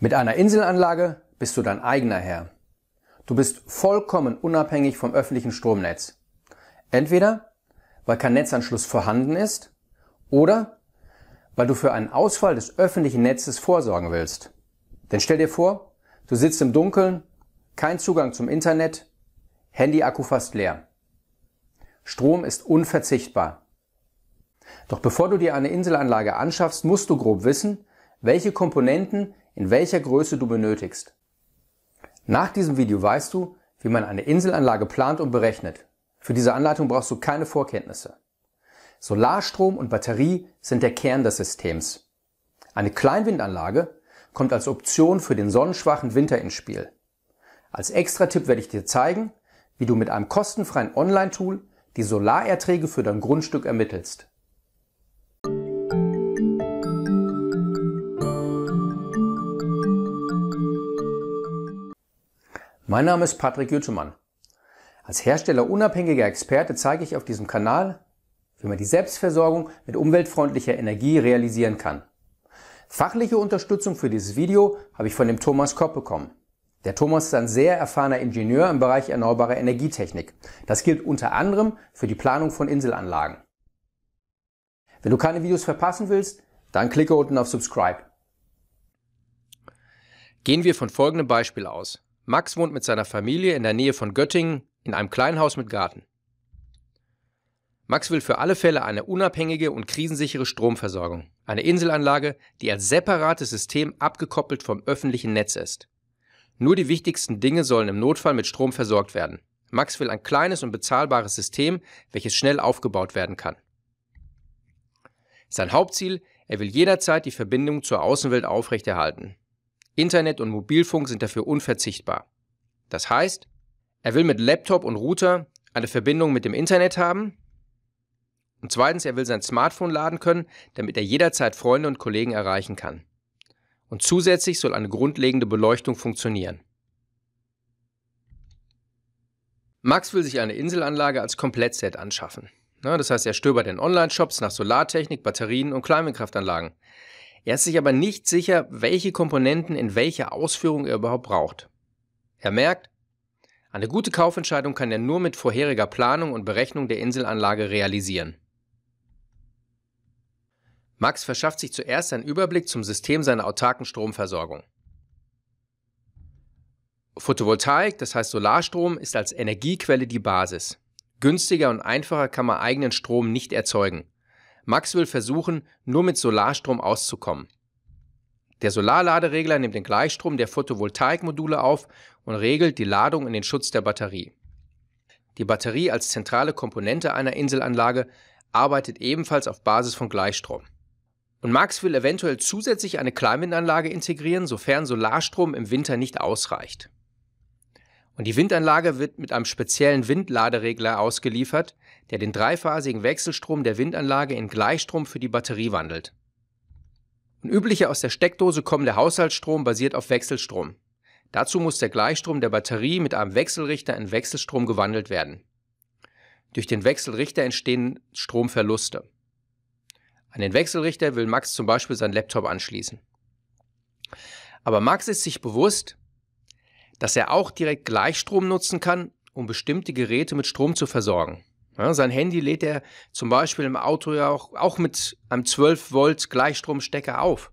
Mit einer Inselanlage bist du dein eigener Herr. Du bist vollkommen unabhängig vom öffentlichen Stromnetz. Entweder weil kein Netzanschluss vorhanden ist oder weil du für einen Ausfall des öffentlichen Netzes vorsorgen willst. Denn stell dir vor, du sitzt im Dunkeln, kein Zugang zum Internet, Handy-Akku fast leer. Strom ist unverzichtbar. Doch bevor du dir eine Inselanlage anschaffst, musst du grob wissen, welche Komponenten in welcher Größe du benötigst. Nach diesem Video weißt du, wie man eine Inselanlage plant und berechnet. Für diese Anleitung brauchst du keine Vorkenntnisse. Solarstrom und Batterie sind der Kern des Systems. Eine Kleinwindanlage kommt als Option für den sonnenschwachen Winter ins Spiel. Als Extra-Tipp werde ich dir zeigen, wie du mit einem kostenfreien Online-Tool die Solarerträge für dein Grundstück ermittelst. Mein Name ist Patrick Jütschemann. Als Hersteller unabhängiger Experte zeige ich auf diesem Kanal, wie man die Selbstversorgung mit umweltfreundlicher Energie realisieren kann. Fachliche Unterstützung für dieses Video habe ich von dem Thomas Kopp bekommen. Der Thomas ist ein sehr erfahrener Ingenieur im Bereich erneuerbare Energietechnik. Das gilt unter anderem für die Planung von Inselanlagen. Wenn du keine Videos verpassen willst, dann klicke unten auf Subscribe. Gehen wir von folgendem Beispiel aus. Max wohnt mit seiner Familie in der Nähe von Göttingen in einem kleinen Haus mit Garten. Max will für alle Fälle eine unabhängige und krisensichere Stromversorgung. Eine Inselanlage, die als separates System abgekoppelt vom öffentlichen Netz ist. Nur die wichtigsten Dinge sollen im Notfall mit Strom versorgt werden. Max will ein kleines und bezahlbares System, welches schnell aufgebaut werden kann. Sein Hauptziel, er will jederzeit die Verbindung zur Außenwelt aufrechterhalten. Internet und Mobilfunk sind dafür unverzichtbar. Das heißt, er will mit Laptop und Router eine Verbindung mit dem Internet haben. Und zweitens, er will sein Smartphone laden können, damit er jederzeit Freunde und Kollegen erreichen kann. Und zusätzlich soll eine grundlegende Beleuchtung funktionieren. Max will sich eine Inselanlage als Komplettset anschaffen. Das heißt, er stöbert in Online-Shops nach Solartechnik, Batterien und Kleinwindkraftanlagen. Er ist sich aber nicht sicher, welche Komponenten in welcher Ausführung er überhaupt braucht. Er merkt, eine gute Kaufentscheidung kann er nur mit vorheriger Planung und Berechnung der Inselanlage realisieren. Max verschafft sich zuerst einen Überblick zum System seiner autarken Stromversorgung. Photovoltaik, das heißt Solarstrom, ist als Energiequelle die Basis. Günstiger und einfacher kann man eigenen Strom nicht erzeugen. Max will versuchen, nur mit Solarstrom auszukommen. Der Solarladeregler nimmt den Gleichstrom der Photovoltaikmodule auf und regelt die Ladung in den Schutz der Batterie. Die Batterie als zentrale Komponente einer Inselanlage arbeitet ebenfalls auf Basis von Gleichstrom. Und Max will eventuell zusätzlich eine Kleinwindanlage integrieren, sofern Solarstrom im Winter nicht ausreicht. Und die Windanlage wird mit einem speziellen Windladeregler ausgeliefert, der den dreiphasigen Wechselstrom der Windanlage in Gleichstrom für die Batterie wandelt. Ein üblicher aus der Steckdose kommender Haushaltsstrom basiert auf Wechselstrom. Dazu muss der Gleichstrom der Batterie mit einem Wechselrichter in Wechselstrom gewandelt werden. Durch den Wechselrichter entstehen Stromverluste. An den Wechselrichter will Max zum Beispiel seinen Laptop anschließen. Aber Max ist sich bewusst, dass er auch direkt Gleichstrom nutzen kann, um bestimmte Geräte mit Strom zu versorgen. Ja, sein Handy lädt er zum Beispiel im Auto ja auch, auch mit einem 12 Volt Gleichstromstecker auf.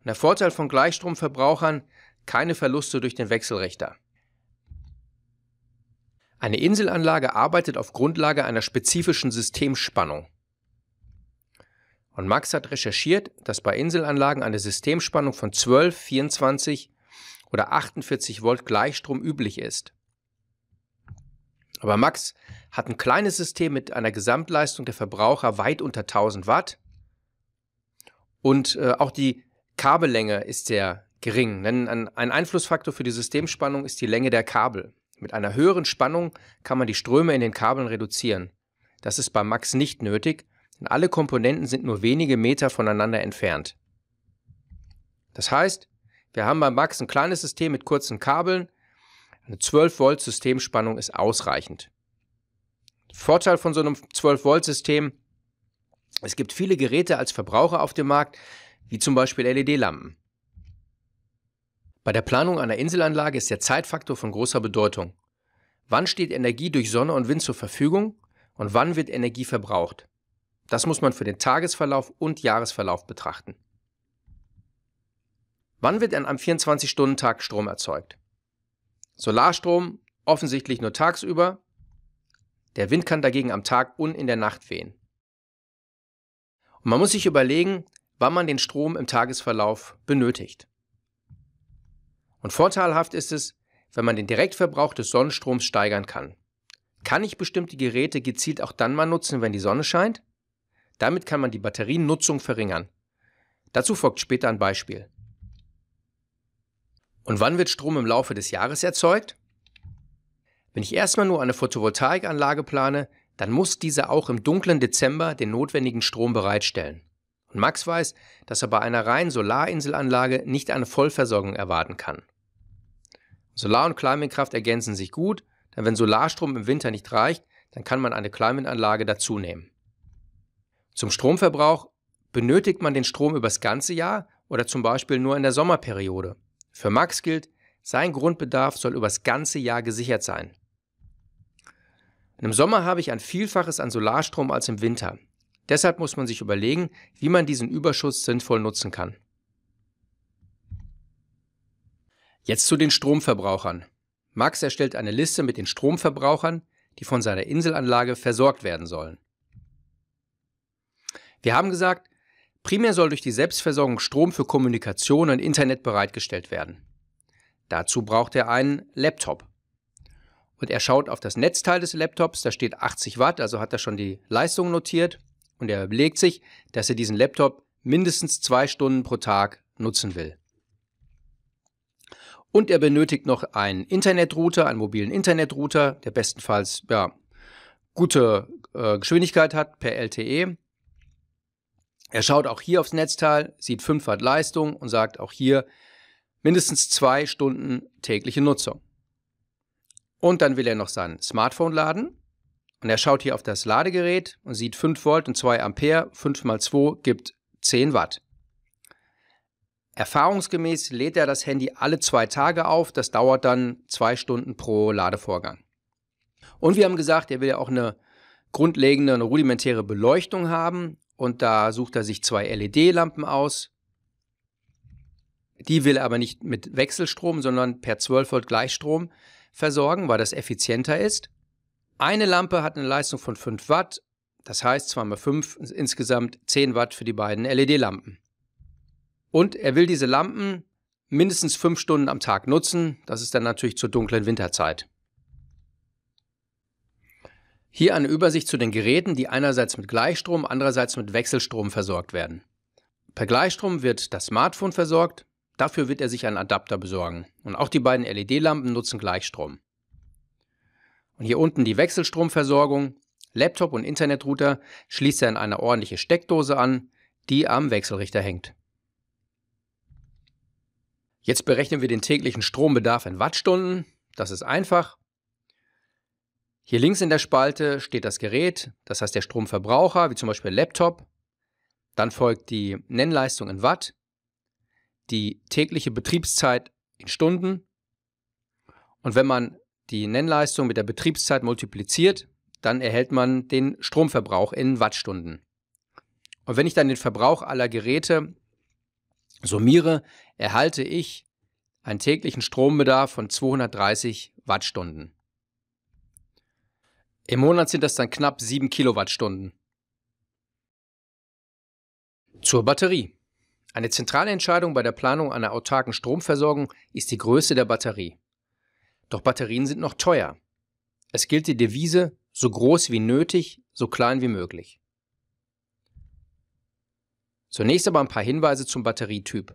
Und der Vorteil von Gleichstromverbrauchern, keine Verluste durch den Wechselrichter. Eine Inselanlage arbeitet auf Grundlage einer spezifischen Systemspannung. Und Max hat recherchiert, dass bei Inselanlagen eine Systemspannung von 12, 24 oder 48 Volt Gleichstrom üblich ist. Aber Max hat ein kleines System mit einer Gesamtleistung der Verbraucher weit unter 1000 Watt und äh, auch die Kabellänge ist sehr gering. Denn ein, ein Einflussfaktor für die Systemspannung ist die Länge der Kabel. Mit einer höheren Spannung kann man die Ströme in den Kabeln reduzieren. Das ist bei Max nicht nötig, denn alle Komponenten sind nur wenige Meter voneinander entfernt. Das heißt, wir haben bei Max ein kleines System mit kurzen Kabeln. Eine 12 Volt Systemspannung ist ausreichend. Vorteil von so einem 12 Volt System, es gibt viele Geräte als Verbraucher auf dem Markt, wie zum Beispiel LED-Lampen. Bei der Planung einer Inselanlage ist der Zeitfaktor von großer Bedeutung. Wann steht Energie durch Sonne und Wind zur Verfügung und wann wird Energie verbraucht? Das muss man für den Tagesverlauf und Jahresverlauf betrachten. Wann wird denn am 24-Stunden-Tag Strom erzeugt? Solarstrom offensichtlich nur tagsüber. Der Wind kann dagegen am Tag und in der Nacht wehen. Und man muss sich überlegen, wann man den Strom im Tagesverlauf benötigt. Und vorteilhaft ist es, wenn man den Direktverbrauch des Sonnenstroms steigern kann. Kann ich bestimmte Geräte gezielt auch dann mal nutzen, wenn die Sonne scheint? Damit kann man die Batterienutzung verringern. Dazu folgt später ein Beispiel. Und wann wird Strom im Laufe des Jahres erzeugt? Wenn ich erstmal nur eine Photovoltaikanlage plane, dann muss diese auch im dunklen Dezember den notwendigen Strom bereitstellen. Und Max weiß, dass er bei einer reinen Solarinselanlage nicht eine Vollversorgung erwarten kann. Solar- und Kleinwindkraft ergänzen sich gut, denn wenn Solarstrom im Winter nicht reicht, dann kann man eine Kleinwindanlage dazunehmen. Zum Stromverbrauch benötigt man den Strom übers ganze Jahr oder zum Beispiel nur in der Sommerperiode. Für Max gilt, sein Grundbedarf soll übers ganze Jahr gesichert sein. Im Sommer habe ich ein Vielfaches an Solarstrom als im Winter. Deshalb muss man sich überlegen, wie man diesen Überschuss sinnvoll nutzen kann. Jetzt zu den Stromverbrauchern. Max erstellt eine Liste mit den Stromverbrauchern, die von seiner Inselanlage versorgt werden sollen. Wir haben gesagt, Primär soll durch die Selbstversorgung Strom für Kommunikation und Internet bereitgestellt werden. Dazu braucht er einen Laptop. Und er schaut auf das Netzteil des Laptops, da steht 80 Watt, also hat er schon die Leistung notiert. Und er überlegt sich, dass er diesen Laptop mindestens zwei Stunden pro Tag nutzen will. Und er benötigt noch einen Internetrouter, einen mobilen Internetrouter, der bestenfalls ja, gute äh, Geschwindigkeit hat per LTE er schaut auch hier aufs Netzteil, sieht 5 Watt Leistung und sagt auch hier mindestens 2 Stunden tägliche Nutzung. Und dann will er noch sein Smartphone laden. Und er schaut hier auf das Ladegerät und sieht 5 Volt und 2 Ampere. 5 mal 2 gibt 10 Watt. Erfahrungsgemäß lädt er das Handy alle zwei Tage auf. Das dauert dann zwei Stunden pro Ladevorgang. Und wir haben gesagt, er will ja auch eine grundlegende, eine rudimentäre Beleuchtung haben und da sucht er sich zwei LED-Lampen aus. Die will er aber nicht mit Wechselstrom, sondern per 12 Volt Gleichstrom versorgen, weil das effizienter ist. Eine Lampe hat eine Leistung von 5 Watt, das heißt 2 mal 5 insgesamt 10 Watt für die beiden LED-Lampen. Und er will diese Lampen mindestens 5 Stunden am Tag nutzen, das ist dann natürlich zur dunklen Winterzeit. Hier eine Übersicht zu den Geräten, die einerseits mit Gleichstrom, andererseits mit Wechselstrom versorgt werden. Per Gleichstrom wird das Smartphone versorgt, dafür wird er sich einen Adapter besorgen. Und auch die beiden LED-Lampen nutzen Gleichstrom. Und hier unten die Wechselstromversorgung. Laptop und Internetrouter schließt er in eine ordentliche Steckdose an, die am Wechselrichter hängt. Jetzt berechnen wir den täglichen Strombedarf in Wattstunden. Das ist einfach. Hier links in der Spalte steht das Gerät, das heißt der Stromverbraucher, wie zum Beispiel Laptop. Dann folgt die Nennleistung in Watt, die tägliche Betriebszeit in Stunden. Und wenn man die Nennleistung mit der Betriebszeit multipliziert, dann erhält man den Stromverbrauch in Wattstunden. Und wenn ich dann den Verbrauch aller Geräte summiere, erhalte ich einen täglichen Strombedarf von 230 Wattstunden. Im Monat sind das dann knapp 7 Kilowattstunden. Zur Batterie. Eine zentrale Entscheidung bei der Planung einer autarken Stromversorgung ist die Größe der Batterie. Doch Batterien sind noch teuer. Es gilt die Devise so groß wie nötig, so klein wie möglich. Zunächst aber ein paar Hinweise zum Batterietyp.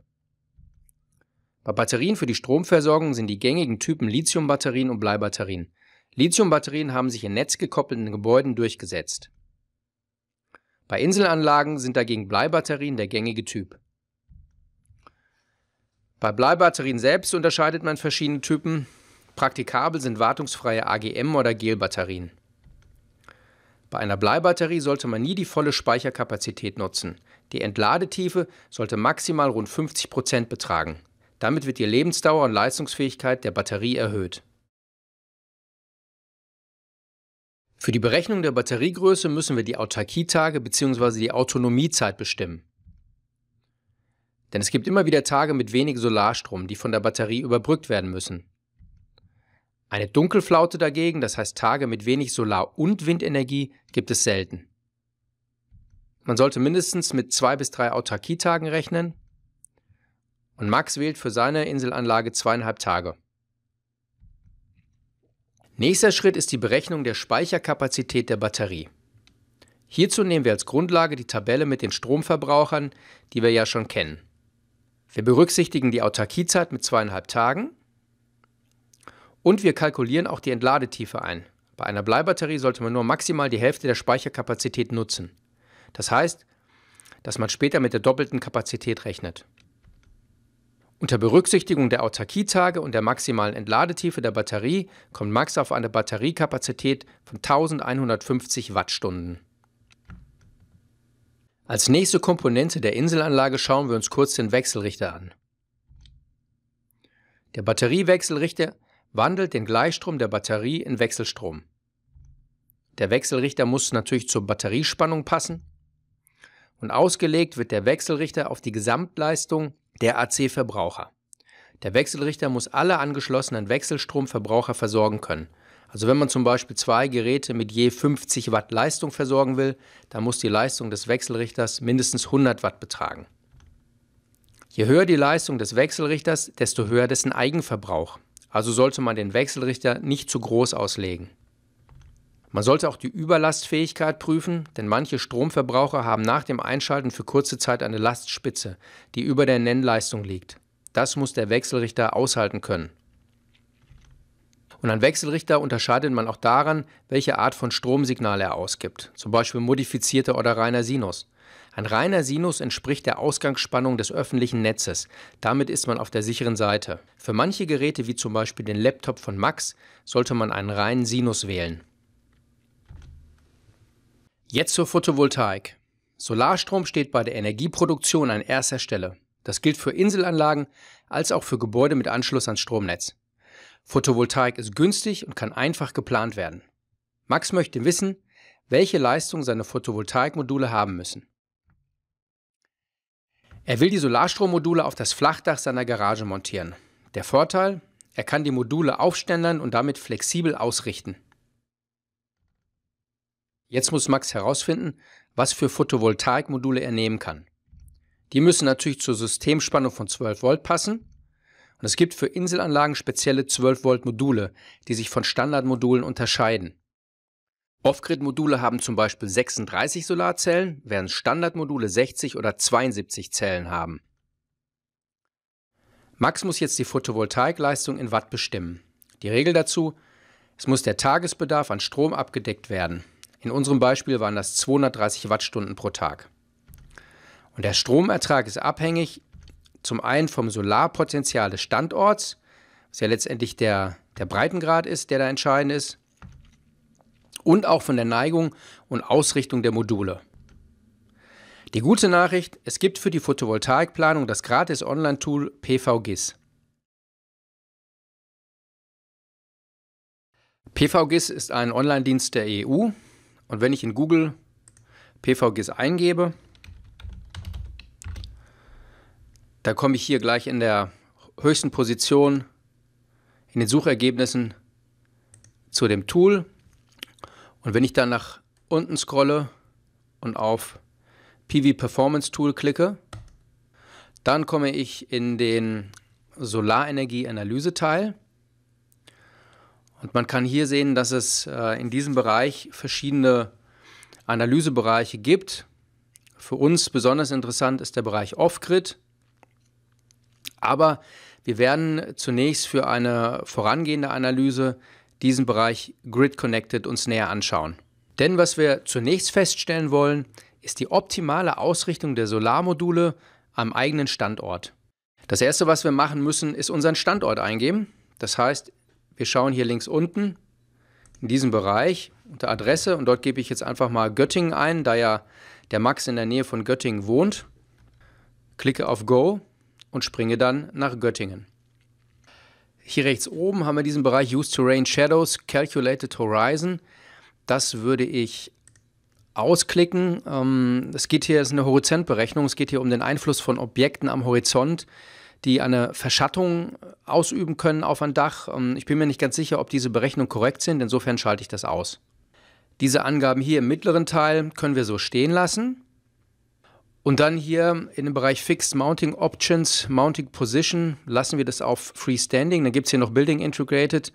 Bei Batterien für die Stromversorgung sind die gängigen Typen Lithiumbatterien und Bleibatterien. Lithiumbatterien haben sich in netzgekoppelten Gebäuden durchgesetzt. Bei Inselanlagen sind dagegen Bleibatterien der gängige Typ. Bei Bleibatterien selbst unterscheidet man verschiedene Typen. Praktikabel sind wartungsfreie AGM- oder Gelbatterien. Bei einer Bleibatterie sollte man nie die volle Speicherkapazität nutzen. Die Entladetiefe sollte maximal rund 50% Prozent betragen. Damit wird die Lebensdauer und Leistungsfähigkeit der Batterie erhöht. Für die Berechnung der Batteriegröße müssen wir die Autarkietage bzw. die Autonomiezeit bestimmen. Denn es gibt immer wieder Tage mit wenig Solarstrom, die von der Batterie überbrückt werden müssen. Eine Dunkelflaute dagegen, das heißt Tage mit wenig Solar- und Windenergie, gibt es selten. Man sollte mindestens mit zwei bis drei Autarkietagen rechnen. Und Max wählt für seine Inselanlage zweieinhalb Tage. Nächster Schritt ist die Berechnung der Speicherkapazität der Batterie. Hierzu nehmen wir als Grundlage die Tabelle mit den Stromverbrauchern, die wir ja schon kennen. Wir berücksichtigen die Autarkiezeit mit zweieinhalb Tagen und wir kalkulieren auch die Entladetiefe ein. Bei einer Bleibatterie sollte man nur maximal die Hälfte der Speicherkapazität nutzen. Das heißt, dass man später mit der doppelten Kapazität rechnet. Unter Berücksichtigung der Autarkietage und der maximalen Entladetiefe der Batterie kommt Max auf eine Batteriekapazität von 1150 Wattstunden. Als nächste Komponente der Inselanlage schauen wir uns kurz den Wechselrichter an. Der Batteriewechselrichter wandelt den Gleichstrom der Batterie in Wechselstrom. Der Wechselrichter muss natürlich zur Batteriespannung passen und ausgelegt wird der Wechselrichter auf die Gesamtleistung der AC-Verbraucher. Der Wechselrichter muss alle angeschlossenen Wechselstromverbraucher versorgen können. Also wenn man zum Beispiel zwei Geräte mit je 50 Watt Leistung versorgen will, dann muss die Leistung des Wechselrichters mindestens 100 Watt betragen. Je höher die Leistung des Wechselrichters, desto höher dessen Eigenverbrauch. Also sollte man den Wechselrichter nicht zu groß auslegen. Man sollte auch die Überlastfähigkeit prüfen, denn manche Stromverbraucher haben nach dem Einschalten für kurze Zeit eine Lastspitze, die über der Nennleistung liegt. Das muss der Wechselrichter aushalten können. Und ein Wechselrichter unterscheidet man auch daran, welche Art von Stromsignal er ausgibt, zum Beispiel modifizierter oder reiner Sinus. Ein reiner Sinus entspricht der Ausgangsspannung des öffentlichen Netzes. Damit ist man auf der sicheren Seite. Für manche Geräte, wie zum Beispiel den Laptop von Max, sollte man einen reinen Sinus wählen. Jetzt zur Photovoltaik. Solarstrom steht bei der Energieproduktion an erster Stelle. Das gilt für Inselanlagen als auch für Gebäude mit Anschluss ans Stromnetz. Photovoltaik ist günstig und kann einfach geplant werden. Max möchte wissen, welche Leistung seine Photovoltaikmodule haben müssen. Er will die Solarstrommodule auf das Flachdach seiner Garage montieren. Der Vorteil, er kann die Module aufständern und damit flexibel ausrichten. Jetzt muss Max herausfinden, was für Photovoltaikmodule er nehmen kann. Die müssen natürlich zur Systemspannung von 12 Volt passen. Und es gibt für Inselanlagen spezielle 12 Volt Module, die sich von Standardmodulen unterscheiden. Off-Grid-Module haben zum Beispiel 36 Solarzellen, während Standardmodule 60 oder 72 Zellen haben. Max muss jetzt die Photovoltaikleistung in Watt bestimmen. Die Regel dazu, es muss der Tagesbedarf an Strom abgedeckt werden. In unserem Beispiel waren das 230 Wattstunden pro Tag. Und der Stromertrag ist abhängig zum einen vom Solarpotenzial des Standorts, was ja letztendlich der, der Breitengrad ist, der da entscheidend ist, und auch von der Neigung und Ausrichtung der Module. Die gute Nachricht, es gibt für die Photovoltaikplanung das gratis Online-Tool PVGIS. PVGIS ist ein Online-Dienst der EU und wenn ich in Google PVGIS eingebe, da komme ich hier gleich in der höchsten Position in den Suchergebnissen zu dem Tool. Und wenn ich dann nach unten scrolle und auf PV Performance Tool klicke, dann komme ich in den Solarenergie-Analyse-Teil. Und man kann hier sehen, dass es äh, in diesem Bereich verschiedene Analysebereiche gibt. Für uns besonders interessant ist der Bereich Off-Grid. Aber wir werden zunächst für eine vorangehende Analyse diesen Bereich Grid Connected uns näher anschauen. Denn was wir zunächst feststellen wollen, ist die optimale Ausrichtung der Solarmodule am eigenen Standort. Das erste, was wir machen müssen, ist unseren Standort eingeben. Das heißt, wir schauen hier links unten in diesem Bereich unter Adresse und dort gebe ich jetzt einfach mal Göttingen ein, da ja der Max in der Nähe von Göttingen wohnt. Klicke auf Go und springe dann nach Göttingen. Hier rechts oben haben wir diesen Bereich Use Terrain Shadows Calculated Horizon. Das würde ich ausklicken. Ähm, es geht hier, es ist eine Horizontberechnung, es geht hier um den Einfluss von Objekten am Horizont die eine Verschattung äh, ausüben können auf ein Dach. Ähm, ich bin mir nicht ganz sicher, ob diese Berechnungen korrekt sind, insofern schalte ich das aus. Diese Angaben hier im mittleren Teil können wir so stehen lassen. Und dann hier in dem Bereich Fixed Mounting Options, Mounting Position, lassen wir das auf Freestanding. Dann gibt es hier noch Building Integrated.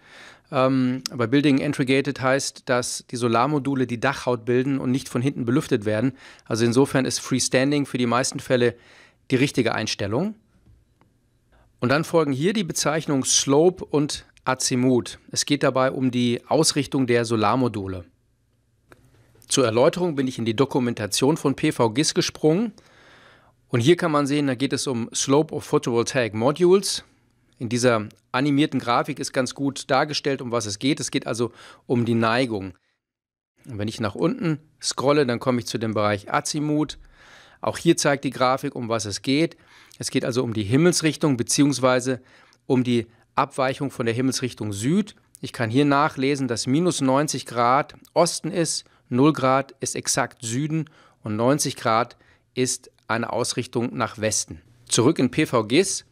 Ähm, bei Building Integrated heißt, dass die Solarmodule die Dachhaut bilden und nicht von hinten belüftet werden. Also insofern ist Freestanding für die meisten Fälle die richtige Einstellung. Und dann folgen hier die Bezeichnungen Slope und Azimut. Es geht dabei um die Ausrichtung der Solarmodule. Zur Erläuterung bin ich in die Dokumentation von PVGIS gesprungen. Und hier kann man sehen, da geht es um Slope of Photovoltaic Modules. In dieser animierten Grafik ist ganz gut dargestellt, um was es geht. Es geht also um die Neigung. Und wenn ich nach unten scrolle, dann komme ich zu dem Bereich Azimut. Auch hier zeigt die Grafik, um was es geht. Es geht also um die Himmelsrichtung bzw. um die Abweichung von der Himmelsrichtung Süd. Ich kann hier nachlesen, dass minus 90 Grad Osten ist, 0 Grad ist exakt Süden und 90 Grad ist eine Ausrichtung nach Westen. Zurück in PVGIS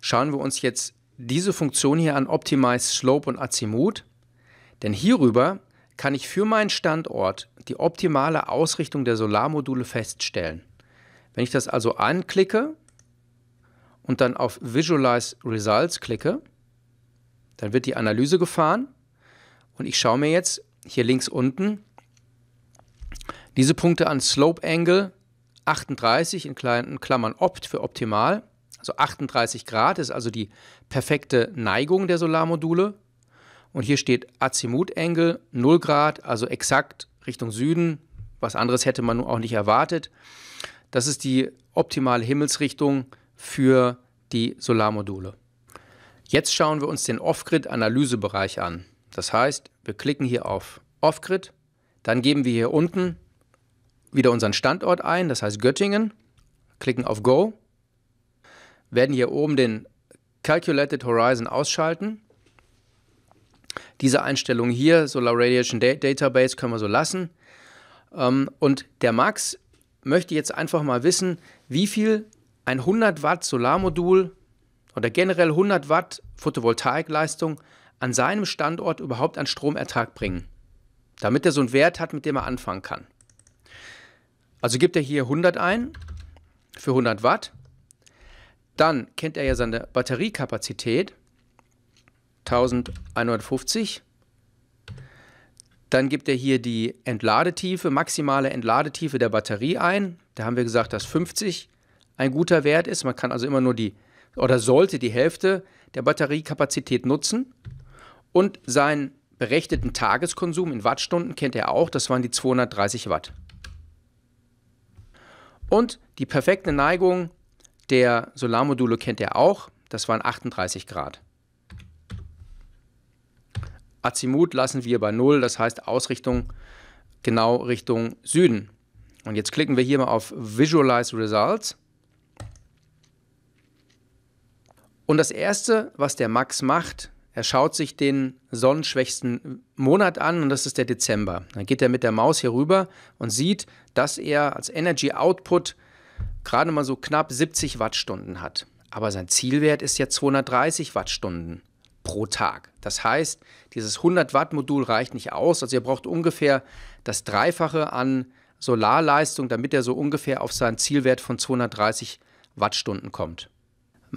schauen wir uns jetzt diese Funktion hier an, Optimize Slope und Azimut. Denn hierüber kann ich für meinen Standort die optimale Ausrichtung der Solarmodule feststellen. Wenn ich das also anklicke, und dann auf Visualize Results klicke, dann wird die Analyse gefahren und ich schaue mir jetzt hier links unten diese Punkte an Slope Angle 38 in kleinen Klammern opt für optimal. Also 38 Grad ist also die perfekte Neigung der Solarmodule. Und hier steht Azimut Angle 0 Grad, also exakt Richtung Süden. Was anderes hätte man nun auch nicht erwartet. Das ist die optimale Himmelsrichtung für die Solarmodule. Jetzt schauen wir uns den Off-Grid-Analysebereich an. Das heißt, wir klicken hier auf Off-Grid, dann geben wir hier unten wieder unseren Standort ein, das heißt Göttingen, klicken auf Go, werden hier oben den Calculated Horizon ausschalten. Diese Einstellung hier, Solar Radiation Database, können wir so lassen. Ähm, und der Max möchte jetzt einfach mal wissen, wie viel ein 100 Watt Solarmodul oder generell 100 Watt Photovoltaikleistung an seinem Standort überhaupt an Stromertrag bringen, damit er so einen Wert hat, mit dem er anfangen kann. Also gibt er hier 100 ein für 100 Watt, dann kennt er ja seine Batteriekapazität 1150, dann gibt er hier die Entladetiefe, maximale Entladetiefe der Batterie ein, da haben wir gesagt, dass 50 ein guter Wert ist. Man kann also immer nur die oder sollte die Hälfte der Batteriekapazität nutzen. Und seinen berechneten Tageskonsum in Wattstunden kennt er auch, das waren die 230 Watt. Und die perfekte Neigung der Solarmodule kennt er auch, das waren 38 Grad. Azimut lassen wir bei 0, das heißt Ausrichtung genau Richtung Süden. Und jetzt klicken wir hier mal auf Visualize Results. Und das Erste, was der Max macht, er schaut sich den sonnenschwächsten Monat an und das ist der Dezember. Dann geht er mit der Maus hier rüber und sieht, dass er als Energy Output gerade mal so knapp 70 Wattstunden hat. Aber sein Zielwert ist ja 230 Wattstunden pro Tag. Das heißt, dieses 100 Watt Modul reicht nicht aus. Also er braucht ungefähr das Dreifache an Solarleistung, damit er so ungefähr auf seinen Zielwert von 230 Wattstunden kommt.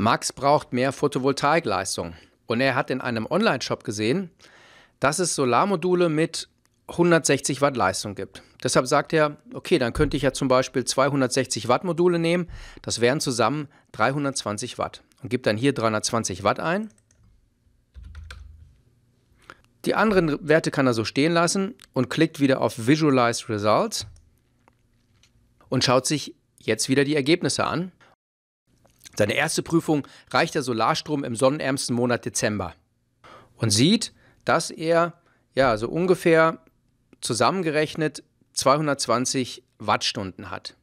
Max braucht mehr Photovoltaikleistung. Und er hat in einem Online-Shop gesehen, dass es Solarmodule mit 160 Watt Leistung gibt. Deshalb sagt er, okay, dann könnte ich ja zum Beispiel 260 Watt Module nehmen. Das wären zusammen 320 Watt. Und gibt dann hier 320 Watt ein. Die anderen Werte kann er so stehen lassen und klickt wieder auf Visualize Results und schaut sich jetzt wieder die Ergebnisse an. Seine erste Prüfung reicht der Solarstrom im sonnenärmsten Monat Dezember und sieht, dass er ja so ungefähr zusammengerechnet 220 Wattstunden hat.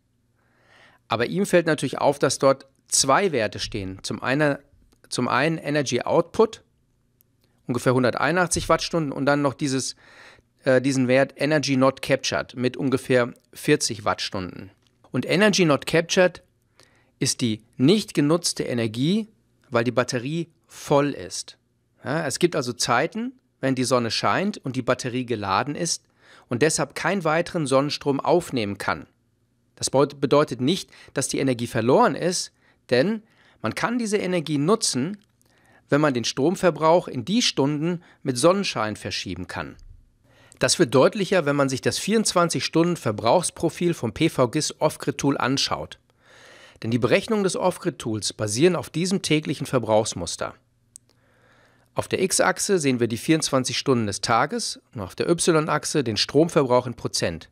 Aber ihm fällt natürlich auf, dass dort zwei Werte stehen. Zum einen, zum einen Energy Output, ungefähr 181 Wattstunden, und dann noch dieses, äh, diesen Wert Energy Not Captured mit ungefähr 40 Wattstunden. Und Energy Not Captured ist die nicht genutzte Energie, weil die Batterie voll ist. Ja, es gibt also Zeiten, wenn die Sonne scheint und die Batterie geladen ist und deshalb keinen weiteren Sonnenstrom aufnehmen kann. Das bedeutet nicht, dass die Energie verloren ist, denn man kann diese Energie nutzen, wenn man den Stromverbrauch in die Stunden mit Sonnenschein verschieben kann. Das wird deutlicher, wenn man sich das 24-Stunden-Verbrauchsprofil vom PVGIS Off-Grid-Tool anschaut denn die Berechnungen des Off-Grid-Tools basieren auf diesem täglichen Verbrauchsmuster. Auf der X-Achse sehen wir die 24 Stunden des Tages und auf der Y-Achse den Stromverbrauch in Prozent.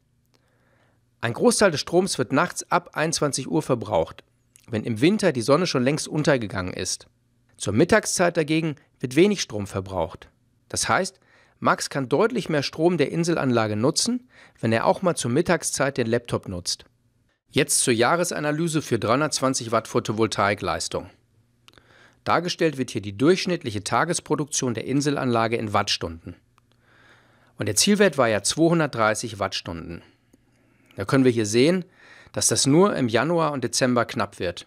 Ein Großteil des Stroms wird nachts ab 21 Uhr verbraucht, wenn im Winter die Sonne schon längst untergegangen ist. Zur Mittagszeit dagegen wird wenig Strom verbraucht. Das heißt, Max kann deutlich mehr Strom der Inselanlage nutzen, wenn er auch mal zur Mittagszeit den Laptop nutzt. Jetzt zur Jahresanalyse für 320 Watt Photovoltaikleistung. Dargestellt wird hier die durchschnittliche Tagesproduktion der Inselanlage in Wattstunden. Und der Zielwert war ja 230 Wattstunden. Da können wir hier sehen, dass das nur im Januar und Dezember knapp wird.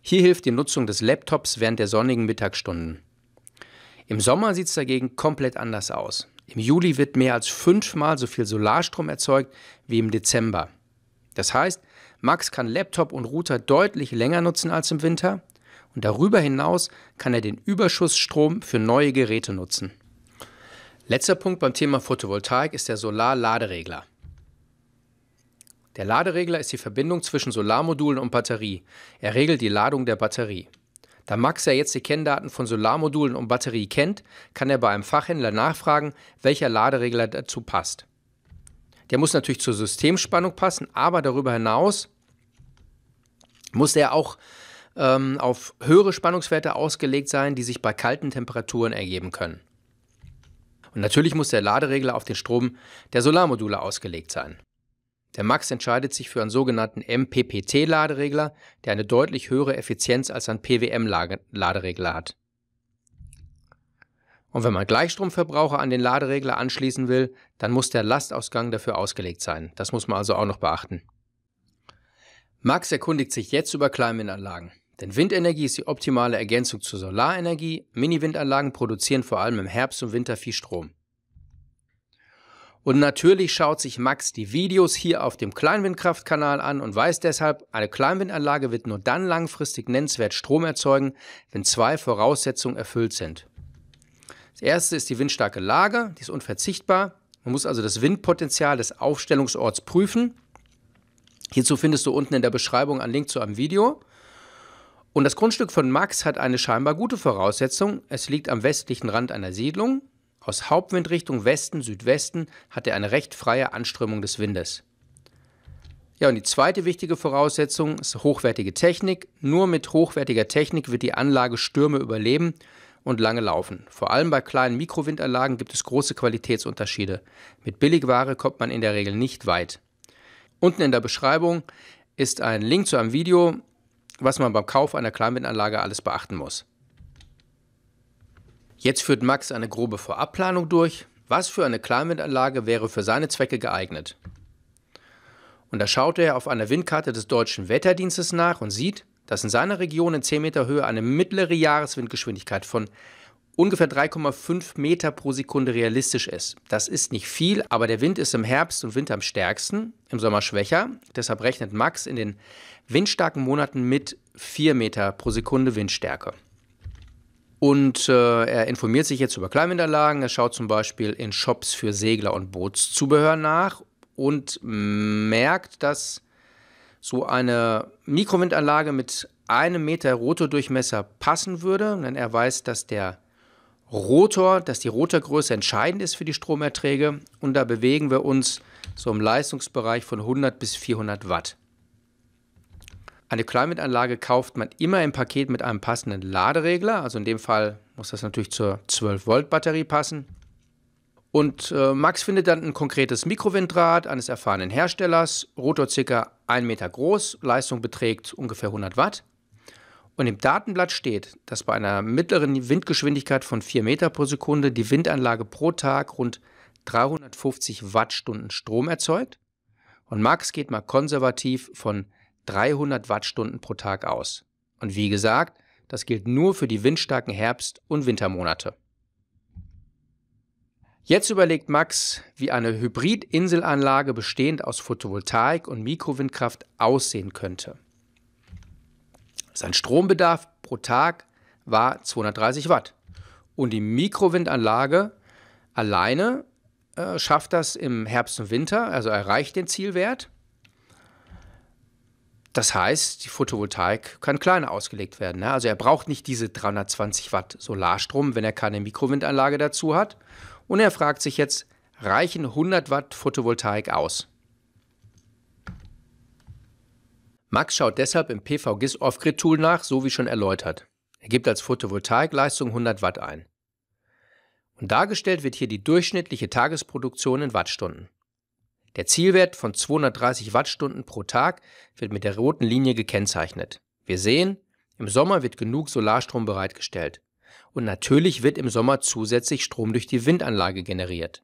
Hier hilft die Nutzung des Laptops während der sonnigen Mittagsstunden. Im Sommer sieht es dagegen komplett anders aus. Im Juli wird mehr als fünfmal so viel Solarstrom erzeugt wie im Dezember. Das heißt, Max kann Laptop und Router deutlich länger nutzen als im Winter und darüber hinaus kann er den Überschussstrom für neue Geräte nutzen. Letzter Punkt beim Thema Photovoltaik ist der Solar-Laderegler. Der Laderegler ist die Verbindung zwischen Solarmodulen und Batterie. Er regelt die Ladung der Batterie. Da Max ja jetzt die Kenndaten von Solarmodulen und Batterie kennt, kann er bei einem Fachhändler nachfragen, welcher Laderegler dazu passt. Der muss natürlich zur Systemspannung passen, aber darüber hinaus muss er auch ähm, auf höhere Spannungswerte ausgelegt sein, die sich bei kalten Temperaturen ergeben können. Und natürlich muss der Laderegler auf den Strom der Solarmodule ausgelegt sein. Der Max entscheidet sich für einen sogenannten MPPT-Laderegler, der eine deutlich höhere Effizienz als ein PWM-Laderegler hat. Und wenn man Gleichstromverbraucher an den Laderegler anschließen will, dann muss der Lastausgang dafür ausgelegt sein. Das muss man also auch noch beachten. Max erkundigt sich jetzt über Kleinwindanlagen. Denn Windenergie ist die optimale Ergänzung zur Solarenergie. Mini-Windanlagen produzieren vor allem im Herbst und Winter viel Strom. Und natürlich schaut sich Max die Videos hier auf dem Kleinwindkraftkanal an und weiß deshalb, eine Kleinwindanlage wird nur dann langfristig nennenswert Strom erzeugen, wenn zwei Voraussetzungen erfüllt sind. Das erste ist die windstarke Lage, die ist unverzichtbar. Man muss also das Windpotenzial des Aufstellungsorts prüfen. Hierzu findest du unten in der Beschreibung einen Link zu einem Video. Und das Grundstück von Max hat eine scheinbar gute Voraussetzung. Es liegt am westlichen Rand einer Siedlung. Aus Hauptwindrichtung Westen, Südwesten hat er eine recht freie Anströmung des Windes. Ja, und die zweite wichtige Voraussetzung ist hochwertige Technik. Nur mit hochwertiger Technik wird die Anlage Stürme überleben und lange laufen. Vor allem bei kleinen Mikrowindanlagen gibt es große Qualitätsunterschiede. Mit Billigware kommt man in der Regel nicht weit. Unten in der Beschreibung ist ein Link zu einem Video, was man beim Kauf einer Kleinwindanlage alles beachten muss. Jetzt führt Max eine grobe Vorabplanung durch. Was für eine Kleinwindanlage wäre für seine Zwecke geeignet? Und da schaut er auf einer Windkarte des deutschen Wetterdienstes nach und sieht, dass in seiner Region in 10 Meter Höhe eine mittlere Jahreswindgeschwindigkeit von ungefähr 3,5 Meter pro Sekunde realistisch ist. Das ist nicht viel, aber der Wind ist im Herbst und Winter am stärksten, im Sommer schwächer. Deshalb rechnet Max in den windstarken Monaten mit 4 Meter pro Sekunde Windstärke. Und äh, er informiert sich jetzt über Kleinwindanlagen. Er schaut zum Beispiel in Shops für Segler und Bootszubehör nach und merkt, dass so eine Mikrowindanlage mit einem Meter Rotordurchmesser passen würde. Denn er weiß, dass der Rotor, dass die Rotorgröße entscheidend ist für die Stromerträge. Und da bewegen wir uns so im Leistungsbereich von 100 bis 400 Watt. Eine Climate-Anlage kauft man immer im Paket mit einem passenden Laderegler. Also in dem Fall muss das natürlich zur 12-Volt-Batterie passen. Und äh, Max findet dann ein konkretes Mikrowindrad eines erfahrenen Herstellers, Rotor circa 1 Meter groß, Leistung beträgt ungefähr 100 Watt. Und im Datenblatt steht, dass bei einer mittleren Windgeschwindigkeit von 4 Meter pro Sekunde die Windanlage pro Tag rund 350 Wattstunden Strom erzeugt. Und Max geht mal konservativ von 300 Wattstunden pro Tag aus. Und wie gesagt, das gilt nur für die windstarken Herbst- und Wintermonate. Jetzt überlegt Max, wie eine Hybrid-Inselanlage bestehend aus Photovoltaik und Mikrowindkraft aussehen könnte. Sein Strombedarf pro Tag war 230 Watt. Und die Mikrowindanlage alleine äh, schafft das im Herbst und Winter, also erreicht den Zielwert. Das heißt, die Photovoltaik kann kleiner ausgelegt werden. Ne? Also er braucht nicht diese 320 Watt Solarstrom, wenn er keine Mikrowindanlage dazu hat. Und er fragt sich jetzt, reichen 100 Watt Photovoltaik aus? Max schaut deshalb im PVGIS Off-Grid-Tool nach, so wie schon erläutert. Er gibt als Photovoltaikleistung 100 Watt ein. Und dargestellt wird hier die durchschnittliche Tagesproduktion in Wattstunden. Der Zielwert von 230 Wattstunden pro Tag wird mit der roten Linie gekennzeichnet. Wir sehen, im Sommer wird genug Solarstrom bereitgestellt und natürlich wird im Sommer zusätzlich Strom durch die Windanlage generiert.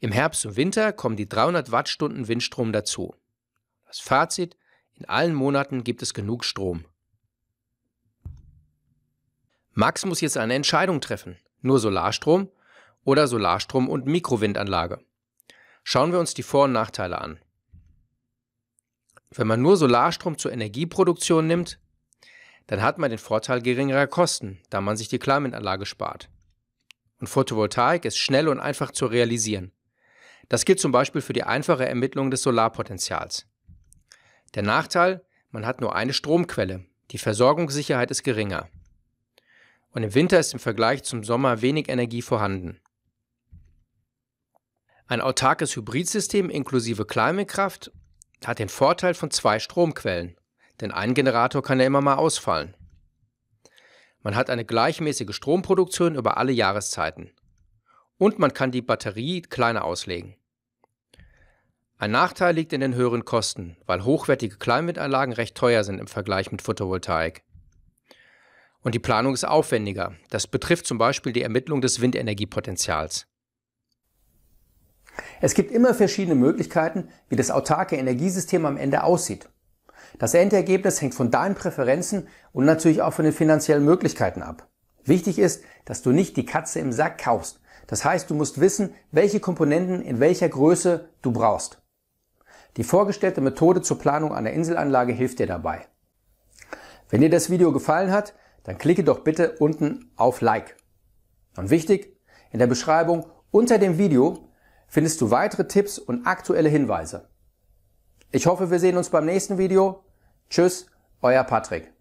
Im Herbst und Winter kommen die 300 Wattstunden Windstrom dazu. Das Fazit, in allen Monaten gibt es genug Strom. Max muss jetzt eine Entscheidung treffen. Nur Solarstrom oder Solarstrom und Mikrowindanlage. Schauen wir uns die Vor- und Nachteile an. Wenn man nur Solarstrom zur Energieproduktion nimmt, dann hat man den Vorteil geringerer Kosten, da man sich die Kleinwindanlage spart. Und Photovoltaik ist schnell und einfach zu realisieren. Das gilt zum Beispiel für die einfache Ermittlung des Solarpotenzials. Der Nachteil, man hat nur eine Stromquelle, die Versorgungssicherheit ist geringer. Und im Winter ist im Vergleich zum Sommer wenig Energie vorhanden. Ein autarkes Hybridsystem inklusive Kleinwindkraft hat den Vorteil von zwei Stromquellen denn ein Generator kann ja immer mal ausfallen. Man hat eine gleichmäßige Stromproduktion über alle Jahreszeiten. Und man kann die Batterie kleiner auslegen. Ein Nachteil liegt in den höheren Kosten, weil hochwertige Kleinwindanlagen recht teuer sind im Vergleich mit Photovoltaik. Und die Planung ist aufwendiger. Das betrifft zum Beispiel die Ermittlung des Windenergiepotenzials. Es gibt immer verschiedene Möglichkeiten, wie das autarke Energiesystem am Ende aussieht. Das Endergebnis hängt von deinen Präferenzen und natürlich auch von den finanziellen Möglichkeiten ab. Wichtig ist, dass du nicht die Katze im Sack kaufst. Das heißt, du musst wissen, welche Komponenten in welcher Größe du brauchst. Die vorgestellte Methode zur Planung einer Inselanlage hilft dir dabei. Wenn dir das Video gefallen hat, dann klicke doch bitte unten auf Like. Und wichtig, in der Beschreibung unter dem Video findest du weitere Tipps und aktuelle Hinweise. Ich hoffe, wir sehen uns beim nächsten Video. Tschüss, euer Patrick.